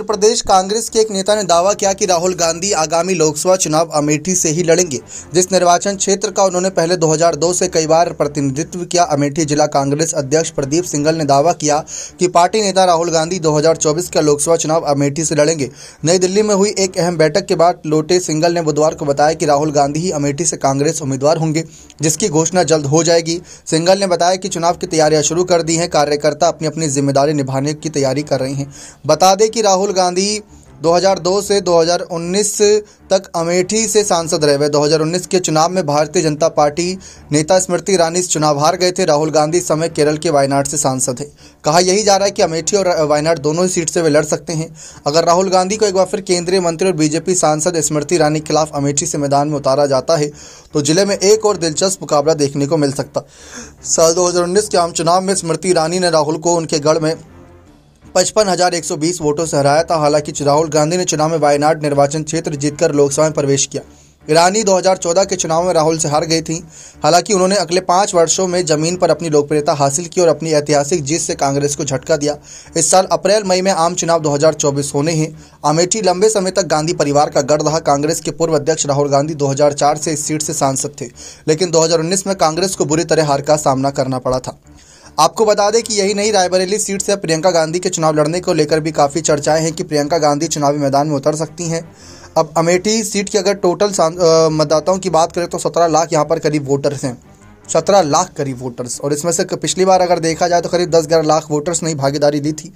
उत्तर प्रदेश कांग्रेस के एक नेता ने दावा किया कि राहुल गांधी आगामी लोकसभा चुनाव अमेठी से ही लड़ेंगे जिस निर्वाचन क्षेत्र का उन्होंने पहले 2002 से कई बार प्रतिनिधित्व किया अमेठी जिला कांग्रेस अध्यक्ष प्रदीप सिंगल ने दावा किया कि पार्टी नेता राहुल गांधी 2024 का लोकसभा चुनाव अमेठी से लड़ेंगे नई दिल्ली में हुई एक अहम बैठक के बाद लोटे सिंगल ने बुधवार को बताया कि राहुल गांधी ही अमेठी से कांग्रेस उम्मीदवार होंगे जिसकी घोषणा जल्द हो जाएगी सिंगल ने बताया कि चुनाव की तैयारियां शुरू कर दी है कार्यकर्ता अपनी अपनी जिम्मेदारी निभाने की तैयारी कर रहे हैं बता दें कि राहुल राहुल गांधी 2002 से 2019 तक अमेठी से सांसद रहे हुए 2019 के चुनाव में भारतीय जनता पार्टी नेता स्मृति ईरानी चुनाव हार गए थे राहुल गांधी समय केरल के वायनाड से सांसद हैं कहा यही जा रहा है कि अमेठी और वायनाड दोनों ही सीट से वे लड़ सकते हैं अगर राहुल गांधी को एक बार फिर केंद्रीय मंत्री और बीजेपी सांसद स्मृति ईरानी के खिलाफ अमेठी से मैदान में उतारा जाता है तो जिले में एक और दिलचस्प मुकाबला देखने को मिल सकता साल दो के आम चुनाव में स्मृति ईरानी ने राहुल को उनके गढ़ में पचपन हजार एक सौ बीस वोटों से हराया था हालांकि राहुल गांधी ने चुनाव में वायनाड निर्वाचन क्षेत्र जीतकर लोकसभा में प्रवेश किया ईरानी 2014 के चुनाव में राहुल से हार गई थी हालांकि उन्होंने अगले पांच वर्षों में जमीन पर अपनी लोकप्रियता हासिल की और अपनी ऐतिहासिक जीत से कांग्रेस को झटका दिया इस साल अप्रैल मई में आम चुनाव 2024 होने हैं अमेठी लंबे समय तक गांधी परिवार का गढ़ रहा कांग्रेस के पूर्व अध्यक्ष राहुल गांधी दो से इस सीट से सांसद थे लेकिन दो में कांग्रेस को बुरी तरह हार का सामना करना पड़ा था आपको बता दें कि यही नहीं रायबरेली सीट से प्रियंका गांधी के चुनाव लड़ने को लेकर भी काफ़ी चर्चाएं हैं कि प्रियंका गांधी चुनावी मैदान में उतर सकती हैं अब अमेठी सीट की अगर टोटल मतदाताओं की बात करें तो सत्रह लाख यहाँ पर करीब वोटर्स हैं सत्रह लाख करीब वोटर्स और इसमें से पिछली बार अगर देखा जाए तो करीब दस ग्यारह लाख वोटर्स ने भागीदारी दी थी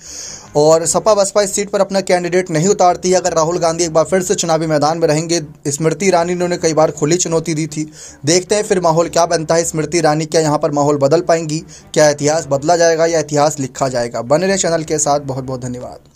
और सपा बसपा इस सीट पर अपना कैंडिडेट नहीं उतारती है अगर राहुल गांधी एक बार फिर से चुनावी मैदान में रहेंगे स्मृति ईरानी उन्हें कई बार खुली चुनौती दी थी देखते हैं फिर माहौल क्या बनता है स्मृति ईरानी क्या यहाँ पर माहौल बदल पाएंगी क्या इतिहास बदला जाएगा या इतिहास लिखा जाएगा बने रहे चैनल के साथ बहुत बहुत धन्यवाद